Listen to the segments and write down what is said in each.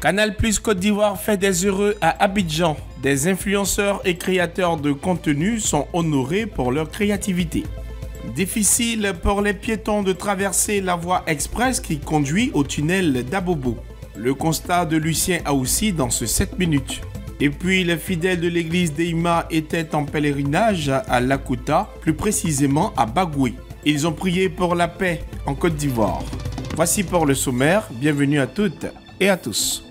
Canal Plus Côte d'Ivoire fait des heureux à Abidjan. Des influenceurs et créateurs de contenu sont honorés pour leur créativité. Difficile pour les piétons de traverser la voie express qui conduit au tunnel d'Abobo. Le constat de Lucien a aussi dans ce 7 minutes. Et puis les fidèles de l'église d'Eima étaient en pèlerinage à Lakuta, plus précisément à Bagoué. Ils ont prié pour la paix en Côte d'Ivoire. Voici pour le sommaire, bienvenue à toutes et à tous.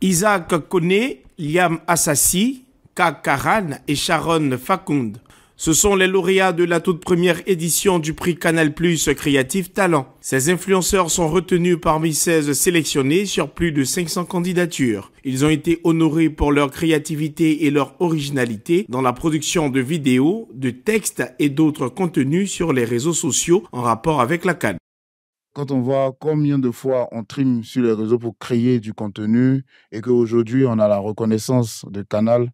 Isaac Kone, Liam Assassi, Karan et Sharon Fakund. Ce sont les lauréats de la toute première édition du prix Canal Plus Créatif Talent. Ces influenceurs sont retenus parmi 16 sélectionnés sur plus de 500 candidatures. Ils ont été honorés pour leur créativité et leur originalité dans la production de vidéos, de textes et d'autres contenus sur les réseaux sociaux en rapport avec la Cannes quand on voit combien de fois on trime sur les réseaux pour créer du contenu et qu'aujourd'hui on a la reconnaissance de Canal,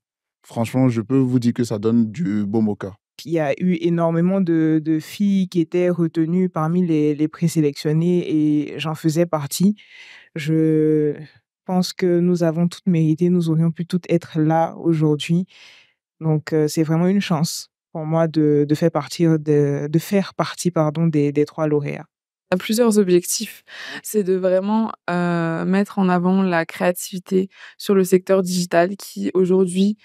franchement, je peux vous dire que ça donne du beau moca. Il y a eu énormément de, filles qui étaient retenues parmi les, les présélectionnées et j'en faisais partie. Je pense que nous avons toutes mérité, nous aurions pu toutes être là aujourd'hui. Donc euh, c'est vraiment une chance pour moi de, faire, partie de, faire partie pardon, des, des trois lauréats a plusieurs objectifs. C'est de vraiment euh, mettre en avant la créativité sur le secteur digital qui aujourd'hui,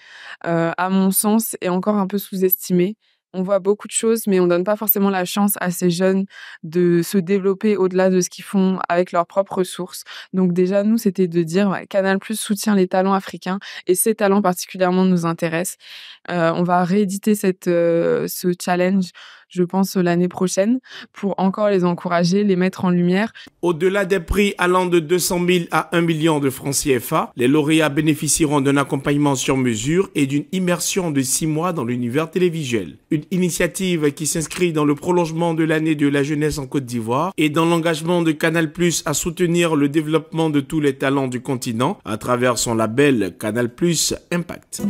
euh, à mon sens, est encore un peu sous-estimé. On voit beaucoup de choses, mais on ne donne pas forcément la chance à ces jeunes de se développer au-delà de ce qu'ils font avec leurs propres ressources. Donc déjà, nous, c'était de dire Canal Plus soutient les talents africains et ces talents particulièrement nous intéressent. Euh, on va rééditer cette, euh, ce challenge je pense, euh, l'année prochaine pour encore les encourager, les mettre en lumière. Au-delà des prix allant de 200 000 à 1 million de francs CFA, les lauréats bénéficieront d'un accompagnement sur mesure et d'une immersion de six mois dans l'univers télévisuel. Une initiative qui s'inscrit dans le prolongement de l'année de la jeunesse en Côte d'Ivoire et dans l'engagement de Canal Plus à soutenir le développement de tous les talents du continent à travers son label Canal Plus Impact.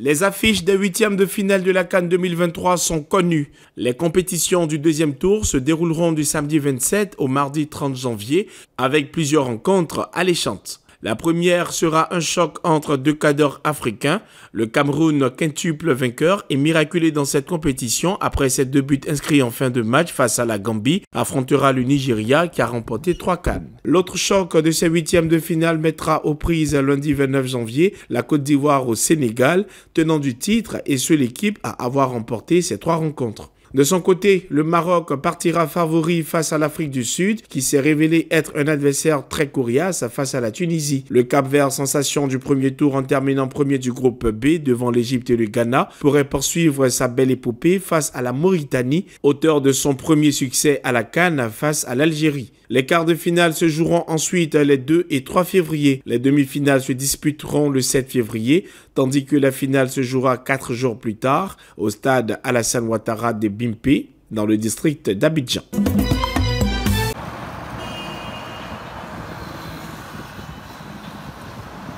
Les affiches des huitièmes de finale de la Cannes 2023 sont connues. Les compétitions du deuxième tour se dérouleront du samedi 27 au mardi 30 janvier avec plusieurs rencontres alléchantes. La première sera un choc entre deux cadres africains. Le Cameroun, quintuple vainqueur, est miraculé dans cette compétition après ses deux buts inscrits en fin de match face à la Gambie, affrontera le Nigeria qui a remporté trois cannes. L'autre choc de ces huitièmes de finale mettra aux prises lundi 29 janvier la Côte d'Ivoire au Sénégal, tenant du titre et seule équipe à avoir remporté ces trois rencontres. De son côté, le Maroc partira favori face à l'Afrique du Sud, qui s'est révélé être un adversaire très couriace face à la Tunisie. Le Cap-Vert, sensation du premier tour en terminant premier du groupe B devant l'Égypte et le Ghana, pourrait poursuivre sa belle épopée face à la Mauritanie, auteur de son premier succès à la Cannes face à l'Algérie. Les quarts de finale se joueront ensuite les 2 et 3 février. Les demi-finales se disputeront le 7 février, tandis que la finale se jouera 4 jours plus tard au stade Alassane Ouattara de Bimpe, dans le district d'Abidjan.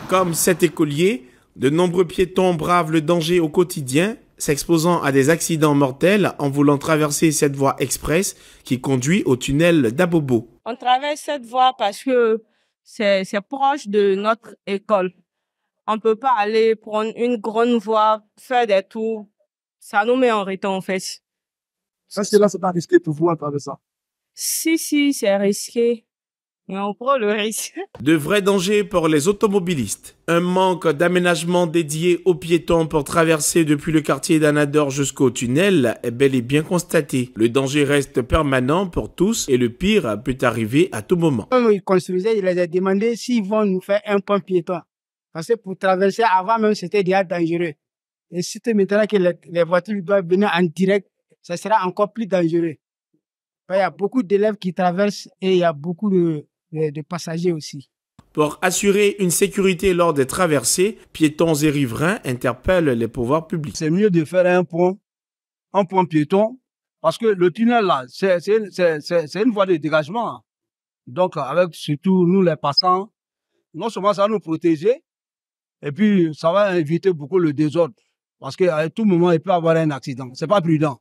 Comme cet écolier, de nombreux piétons bravent le danger au quotidien s'exposant à des accidents mortels en voulant traverser cette voie express qui conduit au tunnel d'Abobo. On traverse cette voie parce que c'est proche de notre école. On ne peut pas aller prendre une grande voie, faire des tours. Ça nous met en retard en fait. ça c'est là, c'est pas risqué de vous à travers ça Si, si, c'est risqué mais on prend le risque. De vrais dangers pour les automobilistes. Un manque d'aménagement dédié aux piétons pour traverser depuis le quartier d'Anador jusqu'au tunnel est bel et bien constaté. Le danger reste permanent pour tous et le pire peut arriver à tout moment. Quand ils construisaient, je les a demandé s'ils vont nous faire un pont piéton. Parce que pour traverser avant même, c'était déjà dangereux. Et si maintenant que les voitures doivent venir en direct, ça sera encore plus dangereux. Il y a beaucoup d'élèves qui traversent et il y a beaucoup de, de passagers aussi. Pour assurer une sécurité lors des traversées, piétons et riverains interpellent les pouvoirs publics. C'est mieux de faire un pont, un pont piéton, parce que le tunnel là, c'est une voie de dégagement. Donc avec surtout nous les passants, non seulement ça va nous protéger, et puis ça va éviter beaucoup le désordre. Parce qu'à tout moment, il peut y avoir un accident. C'est pas prudent.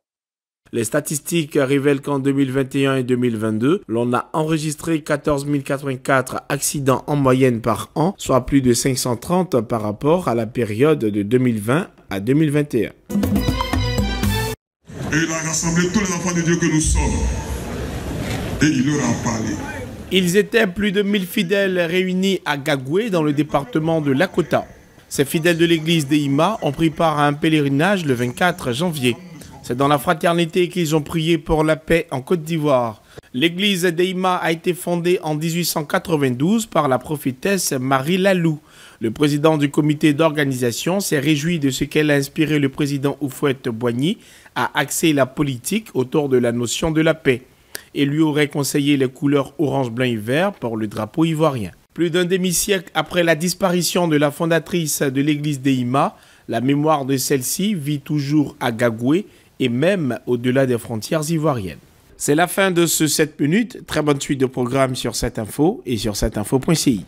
Les statistiques révèlent qu'en 2021 et 2022, l'on a enregistré 14 084 accidents en moyenne par an, soit plus de 530 par rapport à la période de 2020 à 2021. tous les enfants de Dieu que nous sommes. Et Ils étaient plus de 1000 fidèles réunis à Gagoué dans le département de Lakota. Ces fidèles de l'église d'Eima ont pris part à un pèlerinage le 24 janvier. C'est dans la fraternité qu'ils ont prié pour la paix en Côte d'Ivoire. L'église d'Eima a été fondée en 1892 par la prophétesse Marie Lalou. Le président du comité d'organisation s'est réjoui de ce qu'elle a inspiré le président Oufouette Boigny à axer la politique autour de la notion de la paix et lui aurait conseillé les couleurs orange, blanc et vert pour le drapeau ivoirien. Plus d'un demi-siècle après la disparition de la fondatrice de l'église d'Eima, la mémoire de celle-ci vit toujours à Gagoué et même au-delà des frontières ivoiriennes. C'est la fin de ce 7 minutes. Très bonne suite de programme sur cette info et sur cette info.ci.